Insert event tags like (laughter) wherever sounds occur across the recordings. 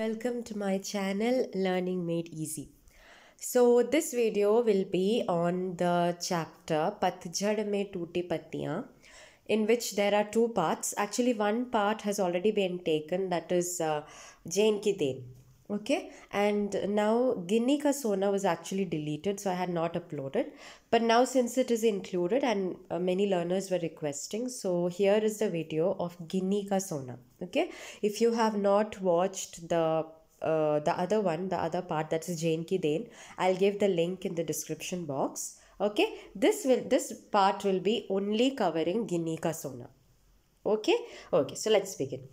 Welcome to my channel Learning Made Easy. So this video will be on the chapter Patjhad Me Tooti Patiya, in which there are two parts. Actually one part has already been taken that is uh, Jane Ki Den okay and now guinea ka sona was actually deleted so i had not uploaded but now since it is included and uh, many learners were requesting so here is the video of guinea ka sona okay if you have not watched the uh, the other one the other part that is jane ki den i'll give the link in the description box okay this will this part will be only covering guinea ka sona okay okay so let's begin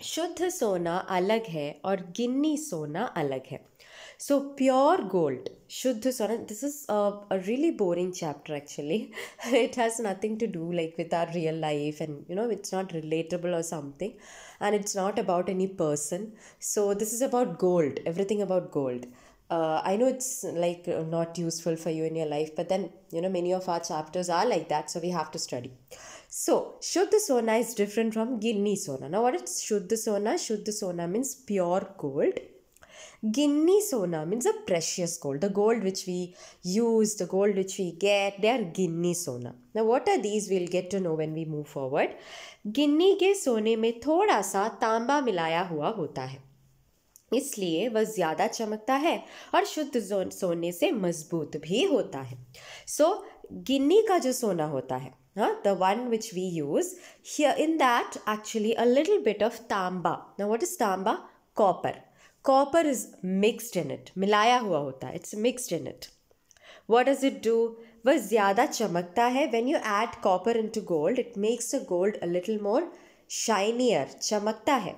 शुद्ध सोना अलग है और गिन्नी सोना अलग है so pure gold शुद्ध सोना this is a really boring chapter actually it has nothing to do like with our real life and you know it's not relatable और something and it's not about any person so this is about gold everything about gold Uh, I know it's like not useful for you in your life, but then you know many of our chapters are like that, so we have to study. So, Shuddha Sona is different from Ginni Sona. Now, what is Shuddha Sona? Shuddha Sona means pure gold. Ginni Sona means a precious gold. The gold which we use, the gold which we get, they are Ginni Sona. Now, what are these? We'll get to know when we move forward. Ginni ke Sone mein thoda sa tamba milaya hua hota hai. इसलिए वह ज़्यादा चमकता है और शुद्ध सोने से मजबूत भी होता है सो so, गिन्नी का जो सोना होता है Now, the one which we use. Here in that actually a little bit of tamba. Now what is tamba? Copper. Copper is mixed in it. Milaya hua hota It's mixed in it. What does it do? वह ज़्यादा चमकता है when you add copper into gold it makes a gold a little more shinier चमकता है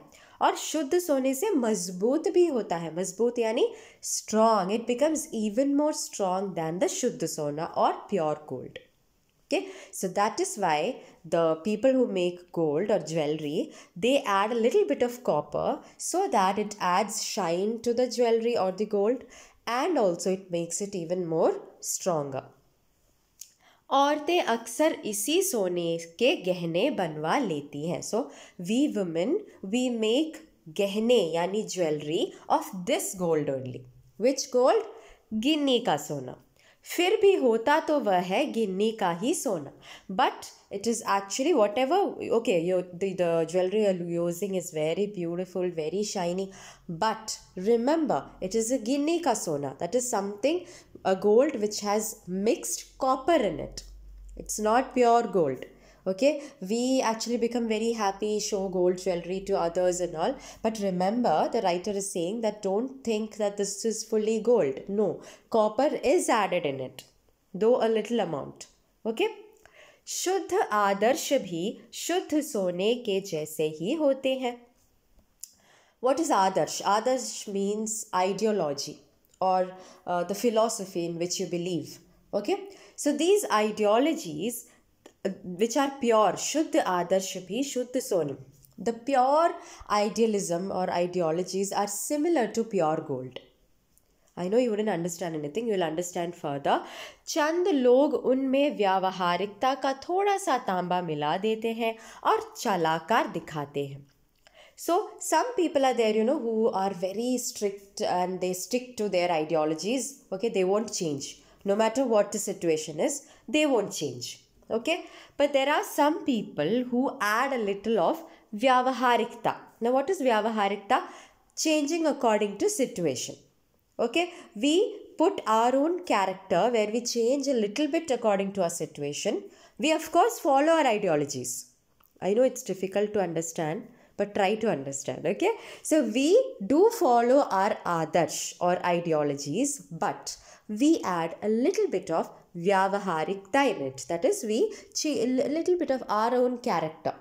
और शुद्ध सोने से मजबूत भी होता है मजबूत यानी strong it becomes even more strong than the शुद्ध सोना और pure gold okay so that is why the people who make gold or jewelry they add a little bit of copper so that it adds shine to the jewelry or the gold and also it makes it even more stronger औरतें अक्सर इसी सोने के गहने बनवा लेती हैं so we women we make गहने यानी jewellery of this gold only which gold गिन्नी का सोना फिर भी होता तो वह है गिन्नी का ही सोना but it is actually whatever okay the, the jewelry you're using is very beautiful very shiny but remember it is a guinea ka sona that is something a gold which has mixed copper in it it's not pure gold okay we actually become very happy show gold jewelry to others and all but remember the writer is saying that don't think that this is fully gold no copper is added in it though a little amount okay शुद्ध आदर्श भी शुद्ध सोने के जैसे ही होते हैं what is adarsh Adarsh? Adarsh means ideology or uh, the philosophy in which you believe okay so these ideologies which are pure shuddh adarsh bhi shuddh sonam the pure idealism or ideologies are similar to pure gold know you wouldn't understand anything. You'll understand further. Chand log unme vyavaharikta ka thoda sa tamba mila dete hain aur chalakar दिखाते hain. So some people are there, you know, who are very strict and they stick to their ideologies. Okay, they won't change. No matter what the situation is, they won't change okay but there are some people who add a little of vyavaharikta now what is vyavaharikta changing according to situation okay we put our own character where we change a little bit according to our situation we of course follow our ideologies i know it's difficult to understand but try to understand okay so we do follow our adarsh or ideologies but we add a little bit of vyavaharic tyrant. That is, we a little bit of our own character,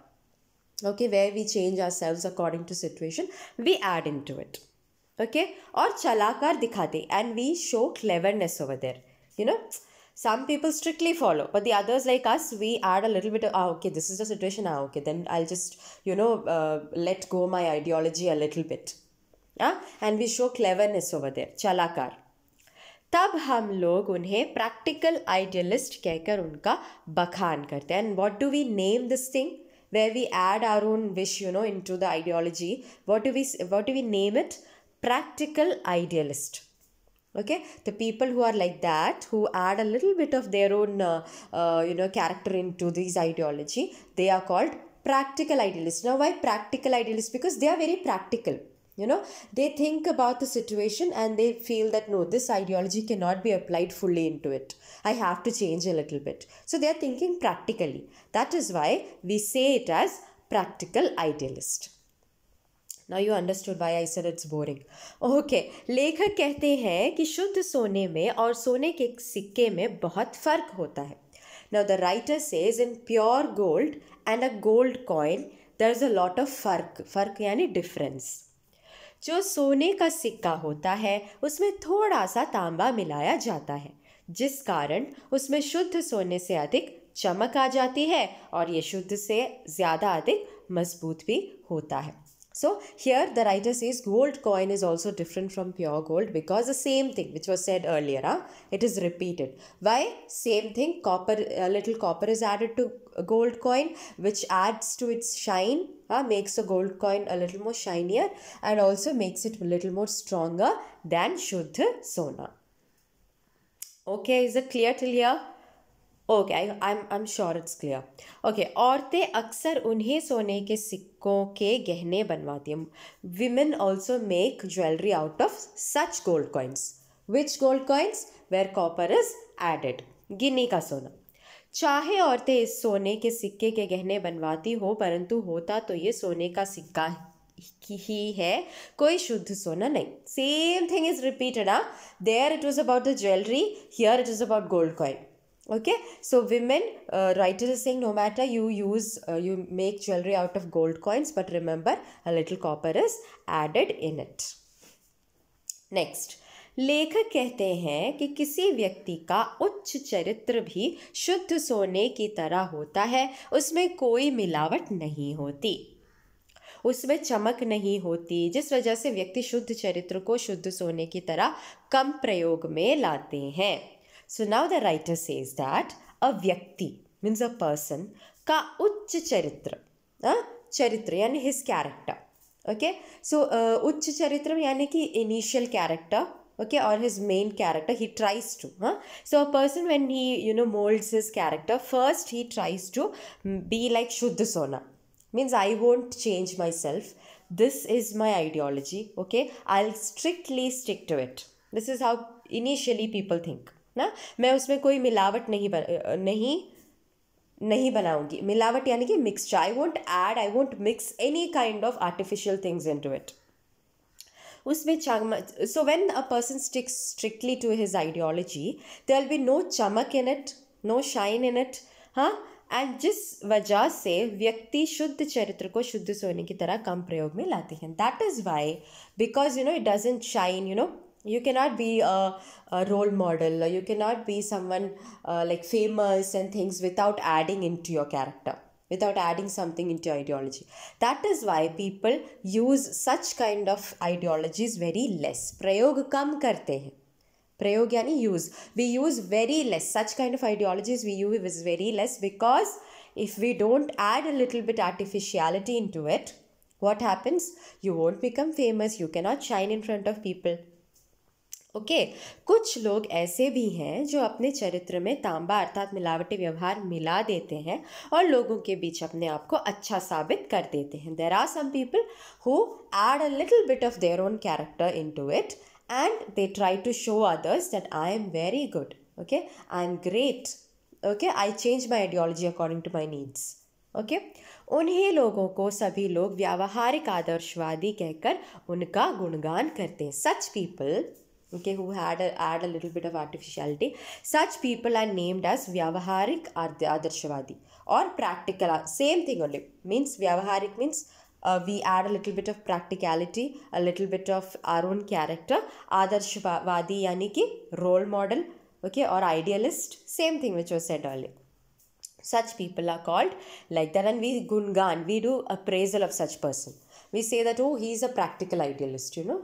okay, where we change ourselves according to situation, we add into it, okay. Or chalakar dikhate, and we show cleverness over there, you know. Some people strictly follow, but the others like us, we add a little bit of, ah, okay, this is the situation, ah, okay, then I'll just, you know, uh, let go my ideology a little bit. Yeah? And we show cleverness over there, chalakar. तब हम लोग उन्हें practical idealist कहकर उनका बखान करते हैं and what do we name this thing where we add our own wish you know into the ideology what do we what do we name it practical idealist okay the people who are like that who add a little bit of their own you know character into this ideology they are called practical idealist no why practical idealist because they are very practical you know they think about the situation and they feel that no this ideology cannot be applied fully into it i have to change a little bit so they are thinking practically that is why we say it as practical idealist now you understood why I said it's boring. Okay, लेखक कहते हैं कि शुद्ध सोने में और सोने के सिक्के में बहुत फर्क होता है Now the writer says in pure gold and a gold coin there's a lot of fark fark यानी difference. जो सोने का सिक्का होता है उसमें थोड़ा सा तांबा मिलाया जाता है जिस कारण उसमें शुद्ध सोने से अधिक चमक आ जाती है और ये शुद्ध से ज़्यादा अधिक मजबूत भी होता है So here the writer says gold coin is also different from pure gold because the same thing which was said earlier, huh? it is repeated. Why? Same thing, copper, a little copper is added to gold coin which adds to its shine, huh? makes the gold coin a little more shinier and also makes it a little more stronger than Shuddha Sona. Okay, is it clear till here? Okay I am I am sure it's clear okay औरतें अक्सर उन्हें सोने के सिक्कों के गहने बनवाती हैं women also make jewellery out of such gold coins which gold coins where copper is added गिनी का सोना चाहे औरतें इस सोने के सिक्के के गहने बनवाती हो परंतु होता तो ये सोने का सिक्का ही है कोई शुद्ध सोना नहीं same thing is repeated ah there it was about the jewellery here it is about gold coin okay so women uh, writer is saying no matter you use uh, you make jewelry out of gold coins but remember a little copper is added in it next लेखक कहते हैं कि किसी व्यक्ति का उच्च चरित्र भी शुद्ध सोने की तरह होता है उसमें कोई मिलावट नहीं होती उसमें चमक नहीं होती जिस वजह से व्यक्ति शुद्ध चरित्र को शुद्ध सोने की तरह कम प्रयोग में लाते हैं So now the writer says that a Vyakti means a person ka uch charitra. Uh, charitra yani his character. Okay. So uh, uch charitra yani ki initial character okay or his main character he tries to huh? so a person when he you know molds his character first he tries to be like shuddha means i won't change myself this is my ideology okay i'll strictly stick to it this is how initially people think ना मैं उसमें कोई मिलावट नहीं बन नहीं नहीं बनाऊंगी मिलावट यानी कि mixture I won't add I won't mix any kind of artificial things into it उसमें चमक so when a person sticks strictly to his ideology there will be no चमक in it no shine in it हाँ and जिस वजह से व्यक्ति शुद्ध चरित्र को शुद्ध सोने की तरह कम प्रयोग में लाते हैं that is why because you know it doesn't shine you know you cannot be a, a role model you cannot be someone uh, like famous and things without adding into your character without adding something into your ideology that is why people use such kind of ideologies very less prayog kam karte hai. Prayog yani use. We use very less such kind of ideologies. We use is very less because if we don't add a little bit artificiality into what happens you won't become famous you cannot shine in front of people okay okay. कुछ लोग ऐसे भी हैं जो अपने चरित्र में तांबा अर्थात मिलावटी व्यवहार मिला देते हैं और लोगों के बीच अपने आप को अच्छा साबित कर देते हैं there are some people who add a little bit of their own character into it and they try to show others that I am very good okay I am great okay I change my ideology according to my needs okay उन्हीं लोगों को सभी लोग व्यावहारिक आदर्शवादी कहकर उनका गुणगान करते हैं such people okay who had a, add a little bit of artificiality such people are named as vyavaharik adarshvadi or practical uh, same thing only means vyavaharik means uh, we add a little bit of practicality a little bit of our own character adarshvadi yani ki role model okay or idealist same thing which was said earlier such people are called like that and we gungan we do appraisal of such person we say that oh he is a practical idealist you know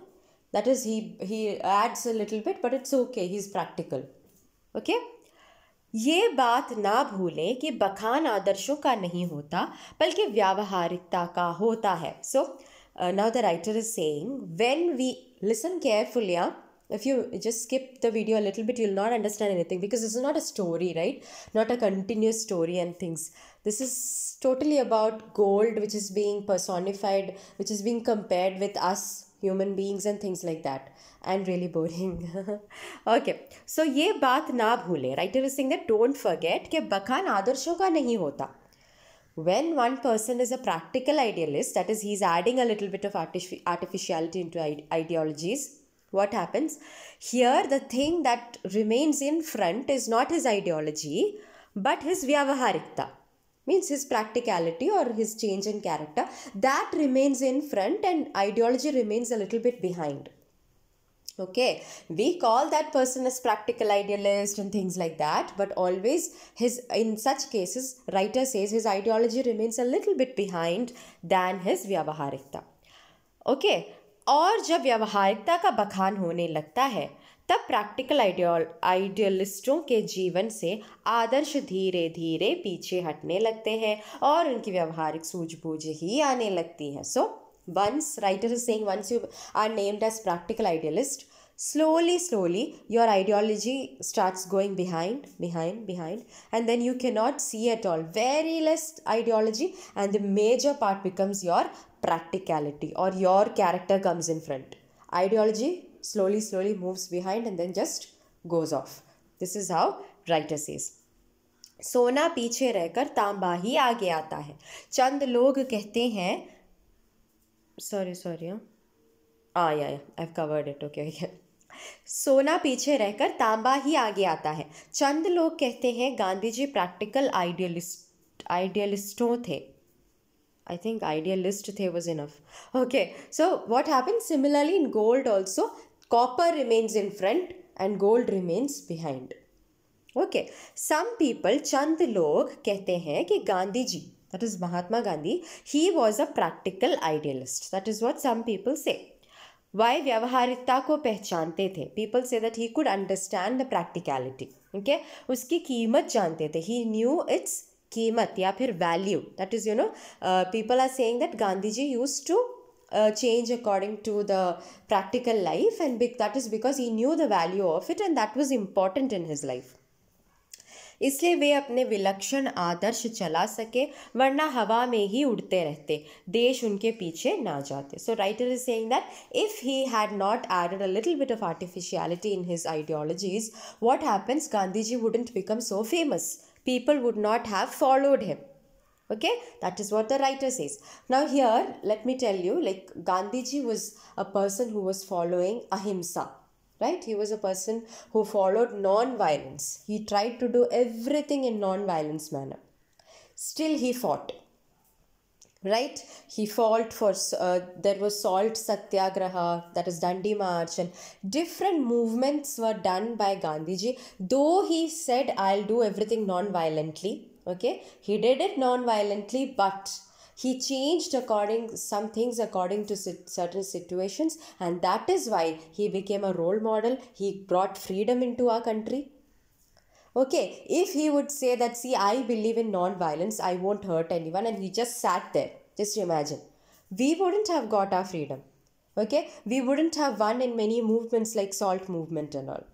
that is he he adds a little bit but it's okay he's practical okay ये बात ना भूलें कि बखान आदर्शों का नहीं होता बल्कि व्यावहारिकता का होता है so now the writer is saying when we listen carefully if you just skip the video a little bit you'll not understand anything because this is not a story right not a continuous story and things this is totally about gold which is being personified which is being compared with us Human beings and things like that and really boring. (laughs) Okay, so ये बात ना भूले is saying that don't forget कि बखान आदर्शों का नहीं होता when one person is a practical idealist that is he's adding a little bit of artificiality into ideologies what happens here the thing that remains in front is not his ideology but his vyavaharikta means his practicality or his change in character that remains in front and ideology remains a little bit behind okay we call that person as practical idealist and things like that but always his in such cases writer says his ideology remains a little bit behind than his vyavaharikta okay और जब व्यावहारिकता का बखान होने लगता है तब practical आइडियोल आइडियलिस्टों के जीवन से आदर्श धीरे धीरे पीछे हटने लगते हैं और उनकी व्यवहारिक सूझबूझ ही आने लगती है so once writer is saying once you are named as practical idealist slowly slowly your ideology starts going behind behind behind and then you can not see at all very less ideology and the major part becomes your practicality और your character comes in front ideology slowly, slowly moves behind and then just goes off. This is how writer says. सोना पीछे रहकर तांबा ही आगे आता है चंद लोग कहते हैं सॉरी सॉरी हाँ yeah I have covered it okay okay सोना पीछे रहकर तांबा ही आगे आता है चंद लोग कहते हैं गांधी जी प्रैक्टिकल आइडियलिस्ट आइडियलिस्टों थे आई थिंक आइडियलिस्ट थे was enough okay so what happen similarly in gold also Copper remains in front and gold remains behind. Okay some people चंद लोग कहते हैं कि Gandhi ji that is Mahatma Gandhi he was a practical idealist that is what some people say why व्यवहारिकता को पहचानते थे people say that he could understand the practicality okay उसकी कीमत जानते थे ही न्यू इट्स कीमत या फिर value that is you know people are saying that Gandhi ji use to uh, change according to the practical life and be- that is because he knew the value of it and that was important in his life इसलिए वे अपने विलक्षण आदर्श चला सके वरना हवा में ही उड़ते रहते देश उनके पीछे ना जाते so writer is saying that if he had not added a little bit of artificiality in his ideologies what happens Gandhi ji wouldn't become so famous people would not have followed him okay that is what the writer says now here let me tell you like gandhiji was a person who was following ahimsa right he was a person who followed non-violence he tried to do everything in non-violence manner still he fought right he fought for uh, there was salt satyagraha that is dandi march and different movements were done by gandhiji though he said i'll do everything non-violently Okay, he did it non-violently, but he changed according some things according to certain situations and that is why he became a role model he brought freedom into our country okay if he would say that see i believe in non-violence i won't hurt anyone and he just sat there just imagine we wouldn't have got our freedom okay we wouldn't have won in many movements like salt movement and all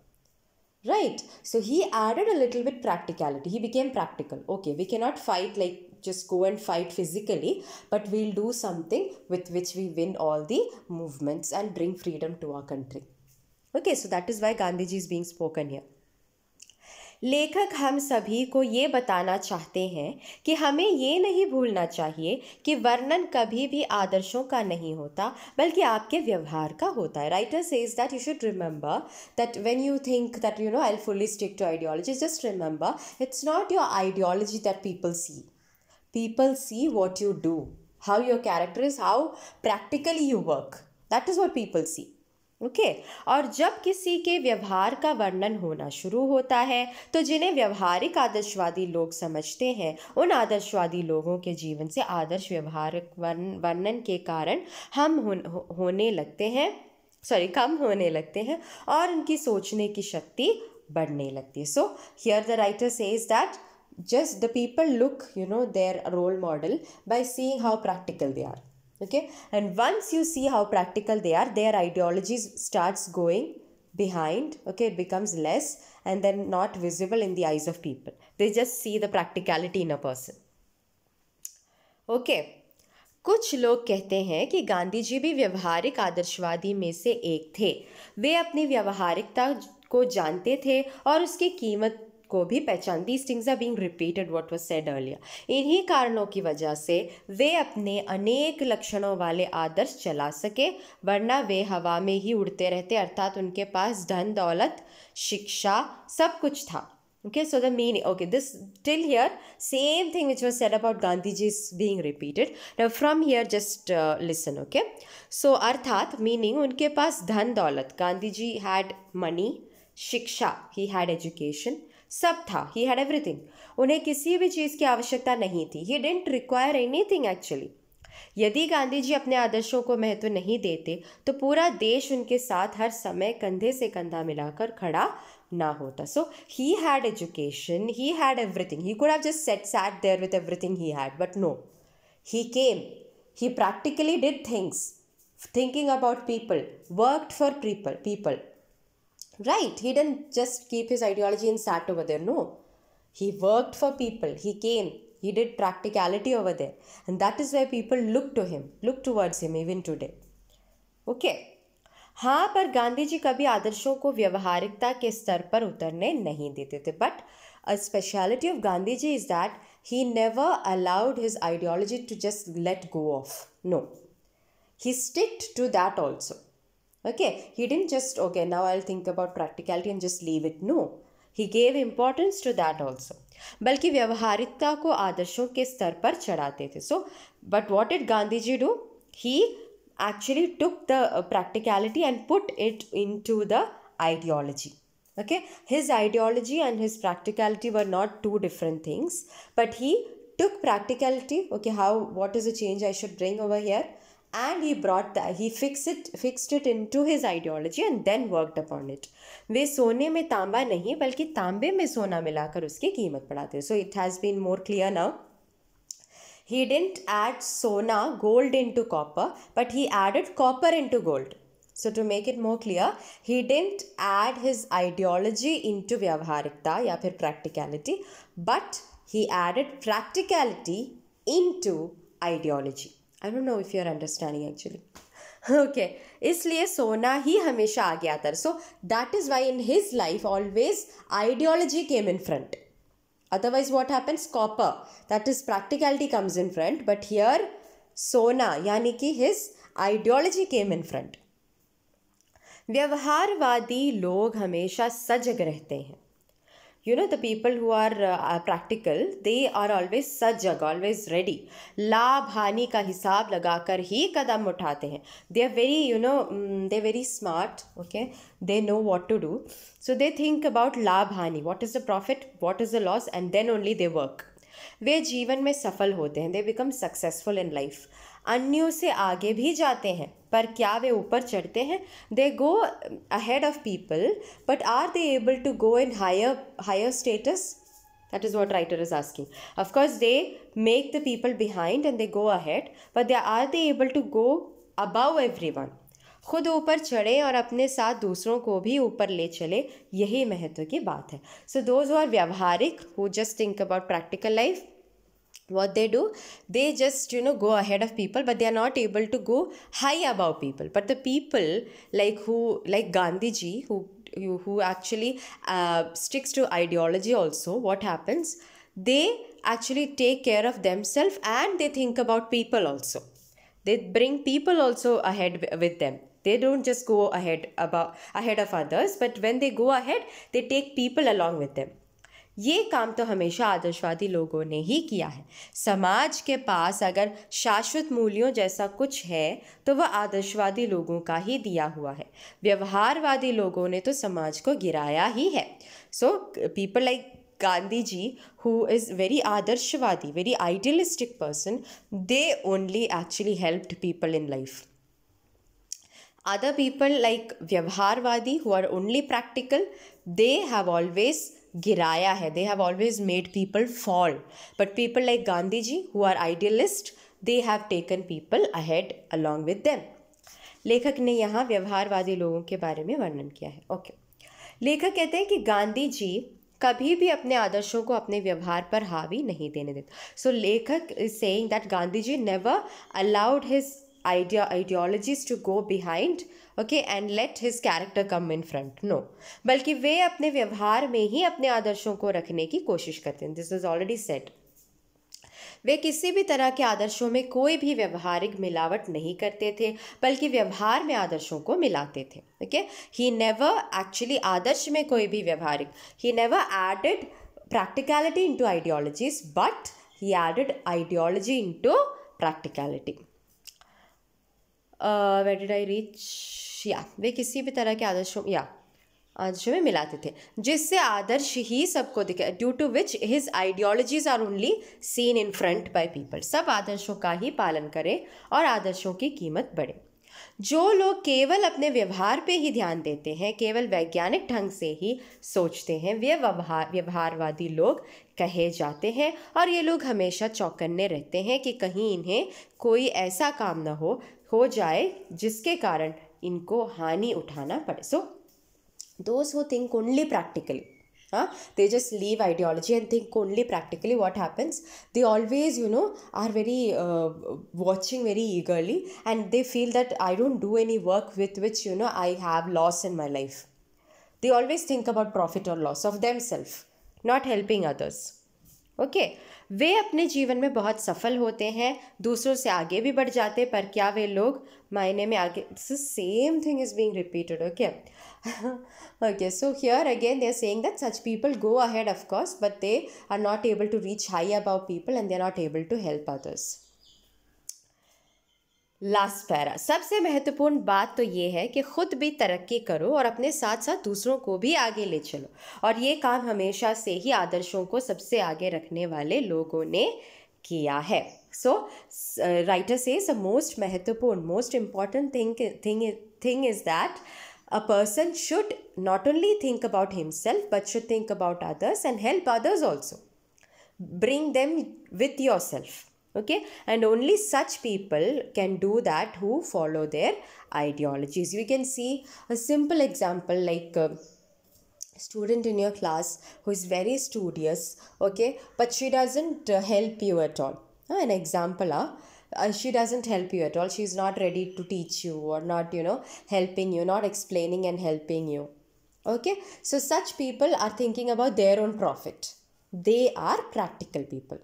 right so he added a little bit practicality he became practical okay we cannot fight like just go and fight physically but we'll do something with which we win all the movements and bring freedom to our country okay so that is why gandhiji is being spoken here लेखक हम सभी को ये बताना चाहते हैं कि हमें ये नहीं भूलना चाहिए कि वर्णन कभी भी आदर्शों का नहीं होता बल्कि आपके व्यवहार का होता है writer says that you should remember that when you think that you know I fully stick to ideology just remember it's not your ideology that people see people see what you do how your character is how practically you work that is what people see okay okay. और जब किसी के व्यवहार का वर्णन होना शुरू होता है तो जिन्हें व्यवहारिक आदर्शवादी लोग समझते हैं उन आदर्शवादी लोगों के जीवन से आदर्श व्यवहारिक वर्णन के कारण हम होने लगते हैं सॉरी कम होने लगते हैं और उनकी सोचने की शक्ति बढ़ने लगती है so here the writer say is that just the people look you know their role model by seeing how practical they are okay and once you see how practical they are their ideologies starts going behind okay it becomes less and then not visible in the eyes of people they just see the practicality in a person okay कुछ लोग कहते हैं कि गांधी जी भी व्यवहारिक आदर्शवादी में से एक थे वे अपनी व्यवहारिकता को जानते थे और उसकी कीमत को भी पहचान these things are being repeated what was said earlier इन्हीं कारणों की वजह से वे अपने अनेक लक्षणों वाले आदर्श चला सके वरना वे हवा में ही उड़ते रहते अर्थात उनके पास धन दौलत शिक्षा सब कुछ था okay so the mean okay this till here same thing which was said about Gandhi ji is being repeated from here just listen okay so अर्थात मीनिंग उनके पास धन दौलत गांधी जी हैड मनी शिक्षा ही हैड एजुकेशन सब था ही हैड एवरीथिंग उन्हें किसी भी चीज़ की आवश्यकता नहीं थी he didn't require anything actually यदि गांधी जी अपने आदर्शों को महत्व नहीं देते तो पूरा देश उनके साथ हर समय कंधे से कंधा मिलाकर खड़ा ना होता so he had education he had everything he could have just set sat there with everything he had but no he came he practically did things thinking about people worked for people people Right, he didn't just keep his ideology and sat over there. No, he worked for people, he came, he did practicality over there. And that is where people look to him, look towards him even today. Okay. हाँ पर गांधी जी कभी आदर्शों को व्यवहारिकता के स्तर पर उतरने नहीं देते थे but a speciality of ji is that he never allowed his ideology to just let go of. No. He stuck to that also. Okay, he didn't just, okay, now I'll think about practicality and just leave it. No, he gave importance to that also. बल्कि व्यवहारिकता को आदर्शों के स्तर पर चढ़ाते थे so but what it Gandhi ji do he actually took the practicality and put it into the ideology okay his ideology and his practicality were not two different things but he took practicality okay how what is the change i should bring over here and he brought that he fixed it fixed it into his ideology and then worked upon it वे सोने में तांबा नहीं बल्कि तांबे में सोना मिलाकर उसकी कीमत बढ़ाते so it has been more clear now he didn't add sona gold into copper but he added copper into gold so to make it more clear he didn't add his ideology into vyavaharikta ya phir practicality but he added practicality into ideology I don't know if you are understanding actually okay इसलिए सोना ही हमेशा आगे आता है so that is why in his life always ideology came in front otherwise what happens copper that is practicality comes in front but here सोना यानी कि his ideology came in front व्यवहारवादी लोग हमेशा सजग रहते हैं you know the people who are uh, practical they are always sajag always ready लाभ हानि का हिसाब लगाकर ही कदम उठाते हैं they are very you know they very smart okay they know what to do so they think about लाभ हानि what is the profit what is the loss and then only they work वे जीवन में सफल होते हैं they become successful in life अन्यों से आगे भी जाते हैं पर क्या वे ऊपर चढ़ते हैं they go ahead of people but are they able to go in higher higher status that is what writer is asking of course they make the people behind and they go ahead but they are they able to go above everyone खुद ऊपर चढ़े और अपने साथ दूसरों को भी ऊपर ले चले यही महत्व की बात है सो दोज आर व्यवहारिक who just think about practical life what they do they just you know go ahead of people but they are not able to go high above people but the people like who like gandhiji who who, who actually uh, sticks to ideology also what happens they actually take care of themselves and they think about people also they bring people also ahead with them they don't just go ahead about ahead of others but when they go ahead they take people along with them ये काम तो हमेशा आदर्शवादी लोगों ने ही किया है समाज के पास अगर शाश्वत मूल्यों जैसा कुछ है तो वह आदर्शवादी लोगों का ही दिया हुआ है व्यवहारवादी लोगों ने तो समाज को गिराया ही है so people like Gandhi ji who is very आदर्शवादी very idealistic person they only actually helped people in life other people like व्यवहारवादी who are only practical they have always गिराया है they have always made people fall but people like Gandhi ji who are idealist they have taken people ahead along with them लेखक ने यहाँ व्यवहारवादी लोगों के बारे में वर्णन किया है ओके लेखक कहते हैं कि गांधी जी कभी भी अपने आदर्शों को अपने व्यवहार पर हावी नहीं देने देते सो लेखक is saying that Gandhi ji never allowed his idea ideologies to go behind okay and let his character come in front no बल्कि वे अपने व्यवहार में ही अपने आदर्शों को रखने की कोशिश करते हैं दिस इज ऑलरेडी सेट वे किसी भी तरह के आदर्शों में कोई भी व्यवहारिक मिलावट नहीं करते थे बल्कि व्यवहार में आदर्शों को मिलाते थे ओके ही नेवर एक्चुअली आदर्श में कोई भी व्यवहारिक he never added practicality into ideologies but he added ideology into practicality wait did I reach या वे किसी भी तरह के आदर्शों या आदर्शों में मिलाते थे जिससे आदर्श ही सबको दिखे due to which his ideologies are only seen in front by people सब आदर्शों का ही पालन करें और आदर्शों की कीमत बढ़े जो लोग केवल अपने व्यवहार पे ही ध्यान देते हैं केवल वैज्ञानिक ढंग से ही सोचते हैं वे व्यवहार व्यवहारवादी लोग कहे जाते हैं और ये लोग हमेशा चौकन्ने रहते हैं कि कहीं इन्हें कोई ऐसा काम ना हो हो जाए जिसके कारण इनको हानि उठाना पड़े सो दोज वो think only practically huh? they just leave ideology and think only practically what happens they always you know are very uh, watching very eagerly and they feel that i don't do any work with which you know i have loss in my life they always think about profit or loss of themselves not helping others okay वे अपने जीवन में बहुत सफल होते हैं दूसरों से आगे भी बढ़ जाते हैं पर क्या वे लोग मायने में आगे it's same thing is being repeated okay okay so here again they are saying that such people go ahead of course but they are not able to reach high about people and they are not able to help others last para सबसे महत्वपूर्ण बात तो ये है कि खुद भी तरक्की करो और अपने साथ साथ दूसरों को भी आगे ले चलो और ये काम हमेशा से ही आदर्शों को सबसे आगे रखने वाले लोगों ने किया है so writer says a most महत्वपूर्ण most important thing thing thing is that a person should not only think about himself but should think about others and help others also bring them with yourself okay and only such people can do that who follow their ideologies you can see a simple example like uh, student in your class who is very studious okay but she doesn't uh, help you at all uh, an example uh, uh, she doesn't help you at all she's not ready to teach you or not you know helping you not explaining and helping you okay so such people are thinking about their own profit they are practical people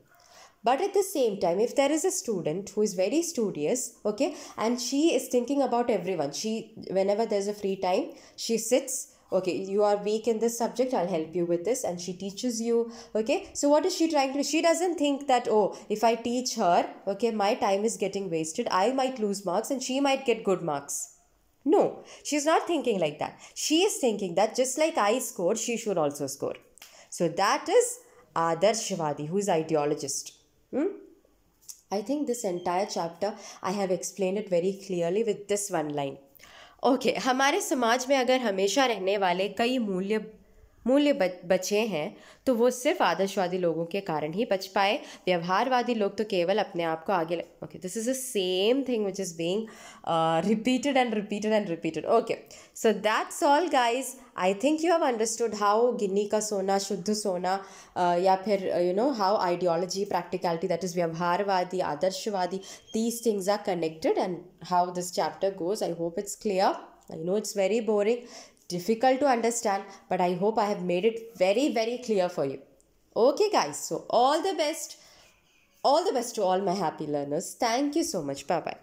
but at the same time if there is a student who is very studious okay and she is thinking about everyone she whenever there's a free time she sits okay you are weak in this subject i'll help you with this and she teaches you okay so what is she trying to she doesn't think that oh if i teach her okay my time is getting wasted i might lose marks and she might get good marks no she's not thinking like that she is thinking that just like i score, she should also score so that is Adarshwadi, who is ideologist. Hmm? I think this entire chapter I have explained it very clearly with this one line. Okay okay, हमारे समाज में अगर हमेशा रहने वाले कई मूल्य मूल्य बचे हैं तो वो सिर्फ आदर्शवादी लोगों के कारण ही बच पाए व्यवहारवादी लोग तो केवल अपने आप को आगे okay this is the same thing which is being repeated and repeated and repeated okay so that's all guys I think you have understood how गिन्नी का सोना शुद्ध सोना या फिर you know how ideology practicality that is व्यवहारवादी आदर्शवादी these things are connected and how this chapter goes I hope it's clear I know it's very boring difficult to understand, but I hope I have made it very, very clear for you. Okay, guys, so all the best. All the best to all my happy learners. Thank you so much. Bye bye.